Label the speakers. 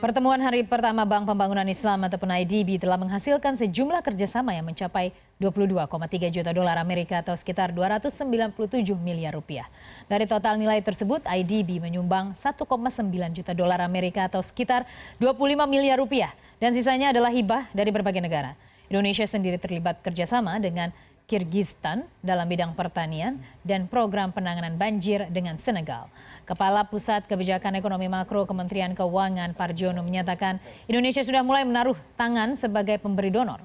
Speaker 1: Pertemuan hari pertama Bank Pembangunan Islam ataupun IDB telah menghasilkan sejumlah kerjasama yang mencapai 22,3 juta dolar Amerika atau sekitar 297 miliar rupiah. Dari total nilai tersebut, IDB menyumbang 1,9 juta dolar Amerika atau sekitar 25 miliar rupiah. Dan sisanya adalah hibah dari berbagai negara. Indonesia sendiri terlibat kerjasama dengan Kirgistan dalam bidang pertanian dan program penanganan banjir dengan Senegal. Kepala Pusat Kebijakan Ekonomi Makro Kementerian Keuangan Parjono menyatakan Indonesia sudah mulai menaruh tangan sebagai pemberi donor.